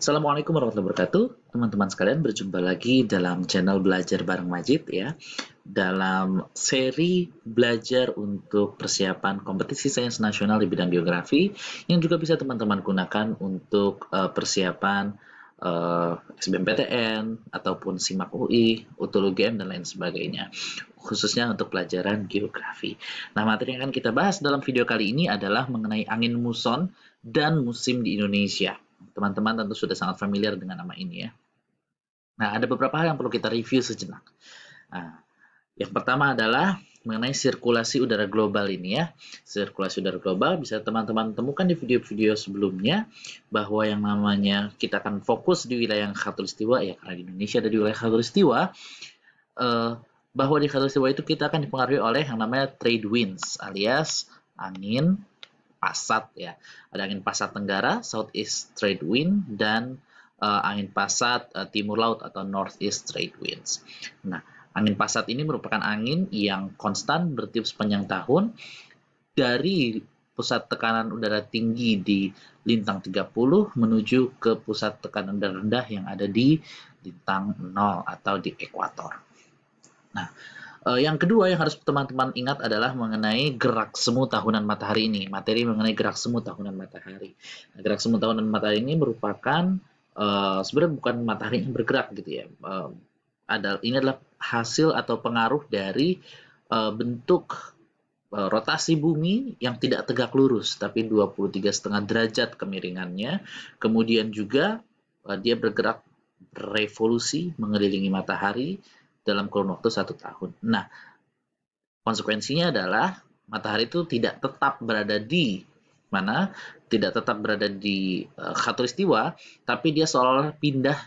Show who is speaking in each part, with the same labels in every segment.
Speaker 1: Assalamualaikum warahmatullahi wabarakatuh. Teman-teman sekalian berjumpa lagi dalam channel Belajar Bareng Majid ya. Dalam seri belajar untuk persiapan kompetisi sains nasional di bidang geografi yang juga bisa teman-teman gunakan untuk uh, persiapan uh, eh, SBMPTN ataupun SIMAK UI, UTUL UGM dan lain sebagainya khususnya untuk pelajaran geografi. Nah, materi yang akan kita bahas dalam video kali ini adalah mengenai angin muson dan musim di Indonesia. Teman-teman tentu sudah sangat familiar dengan nama ini ya. Nah, ada beberapa hal yang perlu kita review sejenak. Nah, yang pertama adalah mengenai sirkulasi udara global ini ya. Sirkulasi udara global bisa teman-teman temukan di video-video sebelumnya bahwa yang namanya kita akan fokus di wilayah khatulistiwa ya karena di Indonesia ada di wilayah khatulistiwa eh, bahwa di khatulistiwa itu kita akan dipengaruhi oleh yang namanya trade winds alias angin pasat ya. Ada angin pasat tenggara, southeast trade wind dan uh, angin pasat uh, timur laut atau northeast trade winds. Nah, angin pasat ini merupakan angin yang konstan bertiup sepanjang tahun dari pusat tekanan udara tinggi di lintang 30 menuju ke pusat tekanan udara rendah yang ada di lintang 0 atau di ekuator. Nah, Uh, yang kedua yang harus teman-teman ingat adalah mengenai gerak semu tahunan matahari ini, materi mengenai gerak semu tahunan matahari. Nah, gerak semu tahunan matahari ini merupakan uh, sebenarnya bukan matahari yang bergerak gitu ya. Uh, ada ini adalah hasil atau pengaruh dari uh, bentuk uh, rotasi bumi yang tidak tegak lurus tapi 23,5 derajat kemiringannya. Kemudian juga uh, dia bergerak revolusi mengelilingi matahari dalam kurun waktu satu tahun. Nah, konsekuensinya adalah matahari itu tidak tetap berada di mana, tidak tetap berada di uh, e, khatulistiwa, tapi dia seolah-olah pindah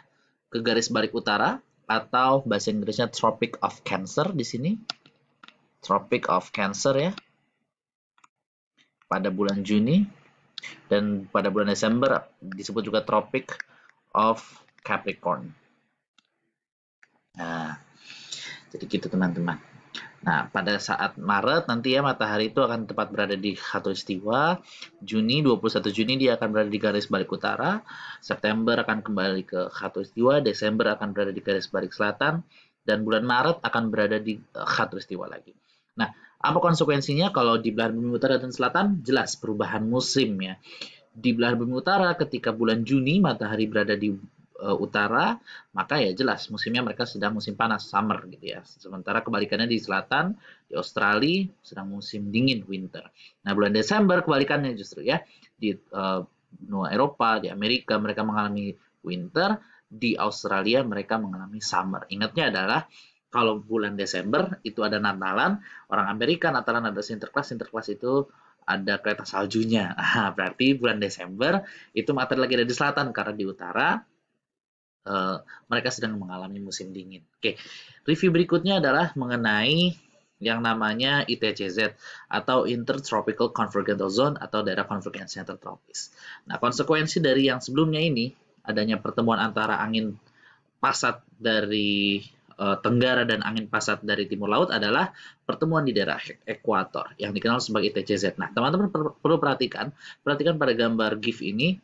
Speaker 1: ke garis balik utara atau bahasa Inggrisnya Tropic of Cancer di sini. Tropic of Cancer ya. Pada bulan Juni dan pada bulan Desember disebut juga Tropic of Capricorn. Nah, jadi gitu teman-teman. Nah, pada saat Maret nanti ya matahari itu akan tepat berada di khatulistiwa. Juni 21 Juni dia akan berada di garis balik utara, September akan kembali ke khatulistiwa, Desember akan berada di garis balik selatan dan bulan Maret akan berada di khatulistiwa eh, lagi. Nah, apa konsekuensinya kalau di belahan bumi utara dan selatan? Jelas perubahan musim ya. Di belahan bumi utara ketika bulan Juni matahari berada di Eh, utara, maka ya jelas musimnya mereka sedang musim panas summer gitu ya. Sementara kebalikannya di selatan, di Australia sedang musim dingin winter. Nah, bulan Desember kebalikannya justru ya. Di uh, Eropa, di Amerika mereka mengalami winter, di Australia mereka mengalami summer. Ingatnya adalah kalau bulan Desember itu ada Natalan, orang Amerika Natalan ada Sinterklas, Sinterklas itu ada kereta saljunya. Nah, berarti bulan Desember itu materi lagi ada di selatan karena di utara Eh, mereka sedang mengalami musim dingin. Oke, okay. review berikutnya adalah mengenai yang namanya ITCZ atau Intertropical Convergent Zone atau daerah konvergensi tertropis. Nah, konsekuensi dari yang sebelumnya ini adanya pertemuan antara angin pasat dari uh, tenggara dan angin pasat dari timur laut adalah pertemuan di daerah ekuator yang dikenal sebagai ITCZ. Nah, teman-teman perlu perhatikan, perhatikan pada gambar GIF ini,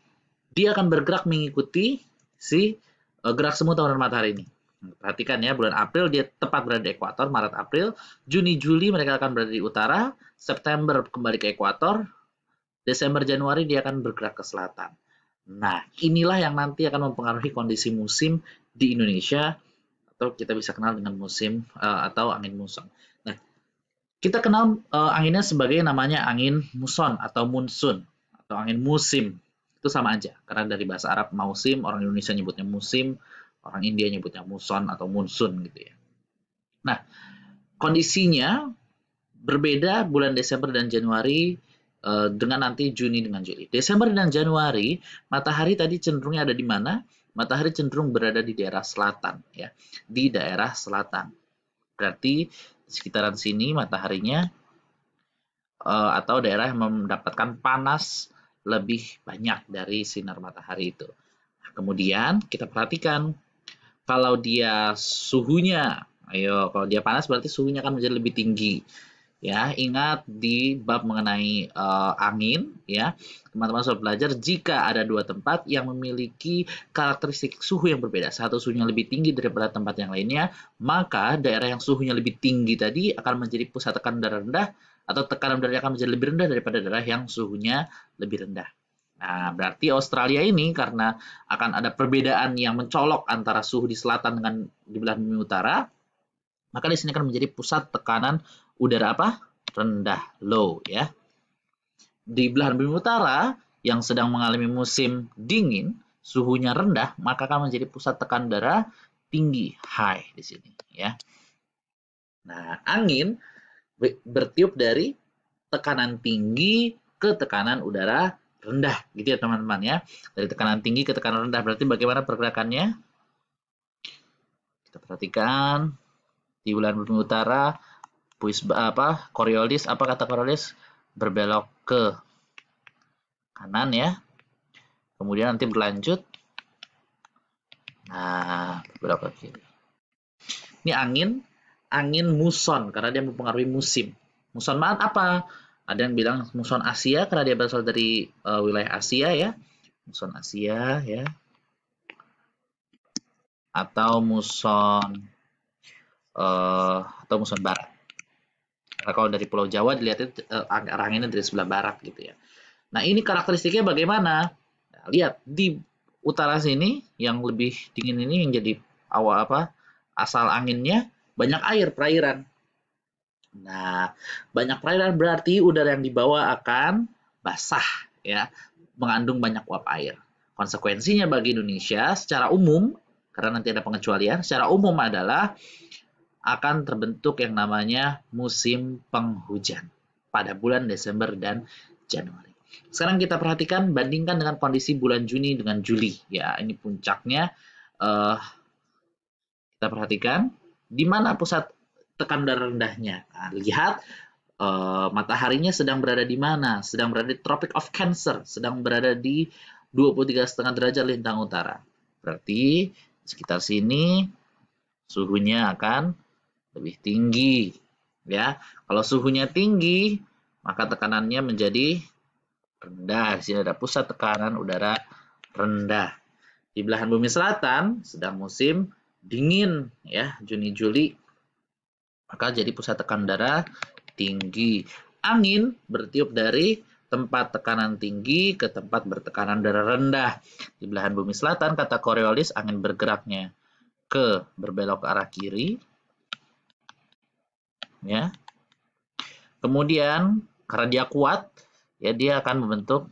Speaker 1: dia akan bergerak mengikuti si Eh, gerak semua tahunan matahari ini. Perhatikan ya, bulan April dia tepat berada di ekuator, Maret April, Juni Juli mereka akan berada di utara, September kembali ke ekuator, Desember Januari dia akan bergerak ke selatan. Nah, inilah yang nanti akan mempengaruhi kondisi musim di Indonesia atau kita bisa kenal dengan musim uh, atau angin muson. Nah, kita kenal uh, anginnya sebagai namanya angin muson atau monsoon atau angin musim itu sama aja karena dari bahasa Arab mausim orang Indonesia nyebutnya musim orang India nyebutnya muson atau monsun gitu ya nah kondisinya berbeda bulan Desember dan Januari eh, dengan nanti Juni dengan Juli. Desember dan Januari, matahari tadi cenderungnya ada di mana? Matahari cenderung berada di daerah selatan, ya, di daerah selatan. Berarti sekitaran sini mataharinya eh, atau daerah yang mendapatkan panas lebih banyak dari sinar matahari itu. Nah, kemudian kita perhatikan kalau dia suhunya, ayo kalau dia panas berarti suhunya akan menjadi lebih tinggi. Ya, ingat di bab mengenai uh, angin ya. Teman-teman sudah belajar jika ada dua tempat yang memiliki karakteristik suhu yang berbeda, satu suhunya lebih tinggi daripada tempat yang lainnya, maka daerah yang suhunya lebih tinggi tadi akan menjadi pusat tekanan rendah atau tekanan udaranya akan menjadi lebih rendah daripada daerah yang suhunya lebih rendah. Nah, berarti Australia ini karena akan ada perbedaan yang mencolok antara suhu di selatan dengan di belahan bumi utara, maka di sini akan menjadi pusat tekanan udara apa? rendah, low ya. Di belahan bumi utara yang sedang mengalami musim dingin, suhunya rendah, maka akan menjadi pusat tekanan udara tinggi, high di sini ya. Nah, angin bertiup dari tekanan tinggi ke tekanan udara rendah gitu ya teman-teman ya dari tekanan tinggi ke tekanan rendah berarti bagaimana pergerakannya kita perhatikan di bulan bumi utara puis apa Coriolis apa kata Coriolis berbelok ke kanan ya kemudian nanti berlanjut nah berbelok ke kiri ini angin angin muson karena dia mempengaruhi musim. Muson mana apa? Ada yang bilang muson Asia karena dia berasal dari uh, wilayah Asia ya. Muson Asia ya. Atau muson uh, atau muson barat. Nah, kalau dari Pulau Jawa dilihatnya uh, eh, arah anginnya dari sebelah barat gitu ya. Nah, ini karakteristiknya bagaimana? Nah, lihat di utara sini yang lebih dingin ini yang jadi awal apa? asal anginnya banyak air perairan. Nah, banyak perairan berarti udara yang dibawa akan basah ya, mengandung banyak uap air. Konsekuensinya bagi Indonesia secara umum karena nanti ada pengecualian, secara umum adalah akan terbentuk yang namanya musim penghujan pada bulan Desember dan Januari. Sekarang kita perhatikan bandingkan dengan kondisi bulan Juni dengan Juli ya. Ini puncaknya uh, kita perhatikan di mana pusat tekan udara rendahnya. Nah, lihat uh, mataharinya sedang berada di mana? Sedang berada di Tropic of Cancer, sedang berada di 23,5 derajat lintang utara. Berarti sekitar sini suhunya akan lebih tinggi ya. Kalau suhunya tinggi, maka tekanannya menjadi rendah. Di sini ada pusat tekanan udara rendah. Di belahan bumi selatan sedang musim dingin ya Juni Juli maka jadi pusat tekan darah tinggi angin bertiup dari tempat tekanan tinggi ke tempat bertekanan darah rendah di belahan bumi selatan kata Coriolis angin bergeraknya ke berbelok ke arah kiri ya kemudian karena dia kuat ya dia akan membentuk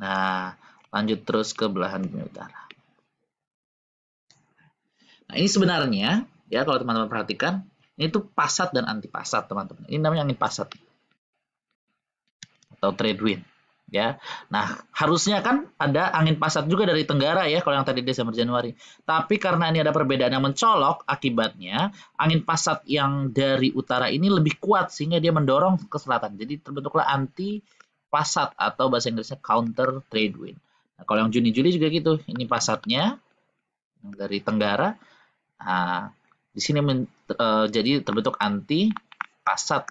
Speaker 1: nah lanjut terus ke belahan bumi utara Nah, ini sebenarnya ya kalau teman-teman perhatikan, ini tuh pasat dan anti pasat, teman-teman. Ini namanya angin pasat atau trade wind ya. Nah, harusnya kan ada angin pasat juga dari tenggara ya kalau yang tadi Desember Januari. Tapi karena ini ada perbedaan yang mencolok, akibatnya angin pasat yang dari utara ini lebih kuat sehingga dia mendorong ke selatan. Jadi terbentuklah anti pasat atau bahasa Inggrisnya counter trade wind. Nah, kalau yang Juni Juli juga gitu. Ini pasatnya dari tenggara Nah, di sini men, uh, jadi terbentuk anti pasat.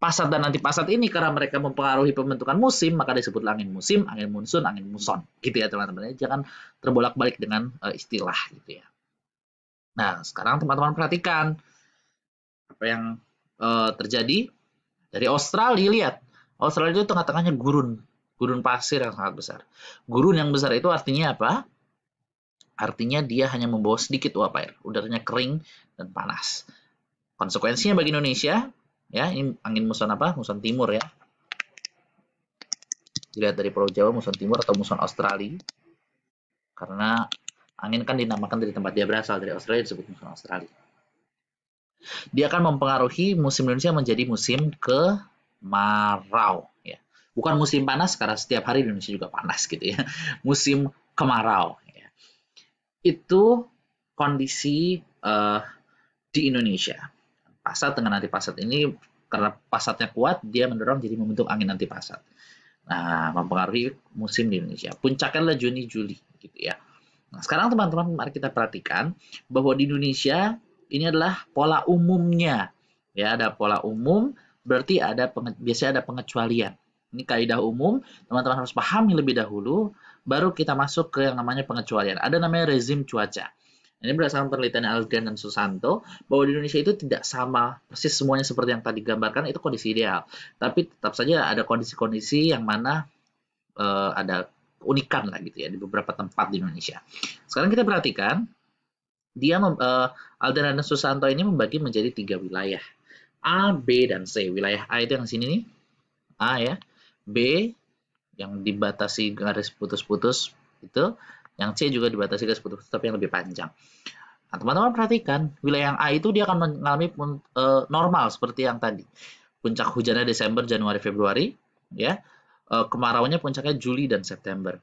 Speaker 1: Pasat dan anti pasat ini karena mereka mempengaruhi pembentukan musim, maka disebut angin musim, angin monsun, angin muson. Gitu ya teman-teman. Ya. Jangan terbolak-balik dengan uh, istilah gitu ya. Nah, sekarang teman-teman perhatikan apa yang uh, terjadi dari Australia lihat. Australia itu tengah-tengahnya gurun, gurun pasir yang sangat besar. Gurun yang besar itu artinya apa? Artinya dia hanya membawa sedikit uap air. Udaranya kering dan panas. Konsekuensinya bagi Indonesia, ya ini angin muson apa? Muson timur ya. Dilihat dari Pulau Jawa, muson timur atau muson Australia. Karena angin kan dinamakan dari tempat dia berasal, dari Australia disebut muson Australia. Dia akan mempengaruhi musim Indonesia menjadi musim kemarau. Ya. Bukan musim panas, karena setiap hari Indonesia juga panas gitu ya. Musim kemarau. Itu kondisi uh, di Indonesia. Pasat dengan anti pasat ini karena pasatnya kuat, dia mendorong jadi membentuk angin anti pasat Nah, mempengaruhi musim di Indonesia. Puncaknya adalah Juni Juli gitu ya. Nah, sekarang teman-teman mari kita perhatikan bahwa di Indonesia ini adalah pola umumnya. Ya, ada pola umum berarti ada biasanya ada pengecualian. Ini kaidah umum, teman-teman harus pahami lebih dahulu baru kita masuk ke yang namanya pengecualian. Ada namanya rezim cuaca. Ini berdasarkan penelitian Algen dan Susanto bahwa di Indonesia itu tidak sama persis semuanya seperti yang tadi gambarkan itu kondisi ideal. Tapi tetap saja ada kondisi-kondisi yang mana uh, ada unikan lah gitu ya di beberapa tempat di Indonesia. Sekarang kita perhatikan dia uh, Alden dan Susanto ini membagi menjadi tiga wilayah A, B, dan C. Wilayah A itu yang sini nih A ya, B, yang dibatasi garis putus-putus itu, yang C juga dibatasi garis putus-putus tapi yang lebih panjang. teman nah, teman-teman perhatikan, wilayah yang A itu dia akan mengalami e, normal seperti yang tadi. Puncak hujannya Desember, Januari, Februari, ya. E, kemarauannya puncaknya Juli dan September.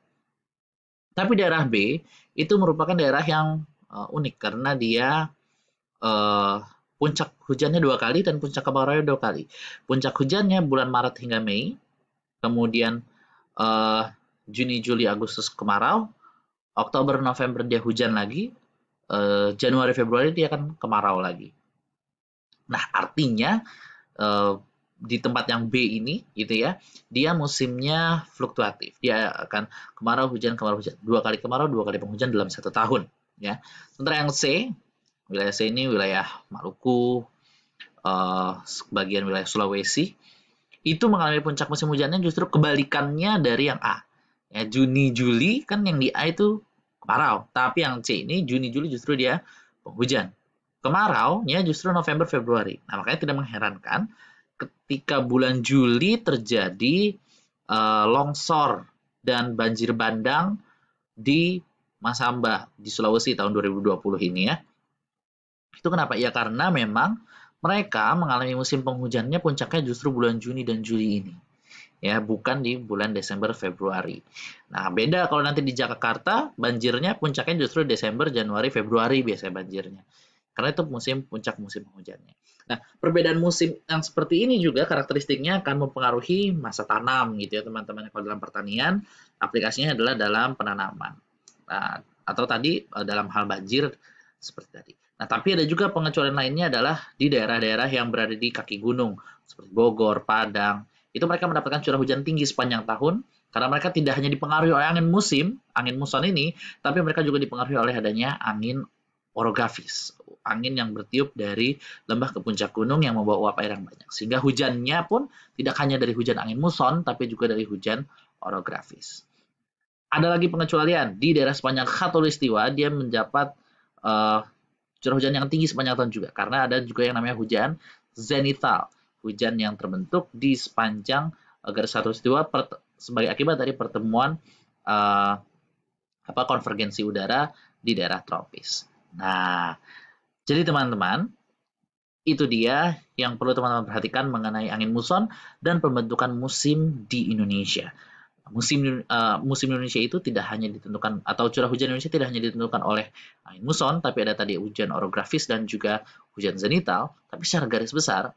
Speaker 1: Tapi daerah B itu merupakan daerah yang e, unik karena dia e, puncak hujannya dua kali dan puncak kemarauannya dua kali. Puncak hujannya bulan Maret hingga Mei, kemudian uh, Juni, Juli, Agustus kemarau, Oktober, November dia hujan lagi, uh, Januari, Februari dia akan kemarau lagi. Nah, artinya uh, di tempat yang B ini gitu ya dia musimnya fluktuatif dia akan kemarau hujan kemarau hujan dua kali kemarau dua kali penghujan dalam satu tahun ya sementara yang C wilayah C ini wilayah Maluku uh, sebagian wilayah Sulawesi itu mengalami puncak musim hujannya justru kebalikannya dari yang A. Ya, Juni Juli kan yang di A itu kemarau, tapi yang C ini Juni Juli justru dia penghujan. Kemarau ya justru November Februari. Nah, makanya tidak mengherankan ketika bulan Juli terjadi uh, longsor dan banjir bandang di Masamba di Sulawesi tahun 2020 ini ya. Itu kenapa? Ya karena memang mereka mengalami musim penghujannya puncaknya justru bulan Juni dan Juli ini. Ya, bukan di bulan Desember Februari. Nah, beda kalau nanti di Jakarta, banjirnya puncaknya justru Desember, Januari, Februari biasanya banjirnya. Karena itu musim puncak musim penghujannya. Nah, perbedaan musim yang seperti ini juga karakteristiknya akan mempengaruhi masa tanam gitu ya, teman-teman. Kalau dalam pertanian, aplikasinya adalah dalam penanaman. Nah, atau tadi eh, dalam hal banjir seperti tadi. Nah, tapi ada juga pengecualian lainnya adalah di daerah-daerah yang berada di kaki gunung, seperti Bogor, Padang. Itu mereka mendapatkan curah hujan tinggi sepanjang tahun, karena mereka tidak hanya dipengaruhi oleh angin musim, angin muson ini, tapi mereka juga dipengaruhi oleh adanya angin orografis, angin yang bertiup dari lembah ke puncak gunung yang membawa uap air yang banyak. Sehingga hujannya pun tidak hanya dari hujan angin muson, tapi juga dari hujan orografis. Ada lagi pengecualian, di daerah sepanjang Khatulistiwa, dia mendapat uh, curah hujan yang tinggi sepanjang tahun juga karena ada juga yang namanya hujan zenital, hujan yang terbentuk di sepanjang eh, garis khatulistiwa sebagai akibat dari pertemuan uh, apa konvergensi udara di daerah tropis. Nah, jadi teman-teman, itu dia yang perlu teman-teman perhatikan mengenai angin muson dan pembentukan musim di Indonesia musim uh, musim Indonesia itu tidak hanya ditentukan atau curah hujan Indonesia tidak hanya ditentukan oleh angin muson tapi ada tadi hujan orografis dan juga hujan zenital tapi secara garis besar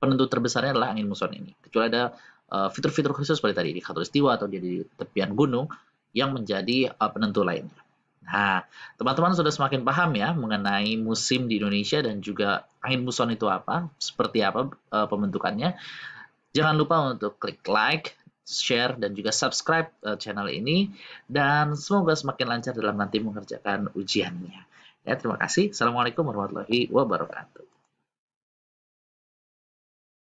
Speaker 1: penentu terbesarnya adalah angin muson ini kecuali ada eh, fitur-fitur uh, khusus seperti tadi di khatulistiwa atau di tepian gunung yang menjadi uh, penentu lainnya nah teman-teman sudah semakin paham ya mengenai musim di Indonesia dan juga angin muson itu apa seperti apa uh, pembentukannya jangan lupa untuk klik like share, dan juga subscribe uh, channel ini. Dan semoga semakin lancar dalam nanti mengerjakan ujiannya. Ya, terima kasih. Assalamualaikum warahmatullahi wabarakatuh.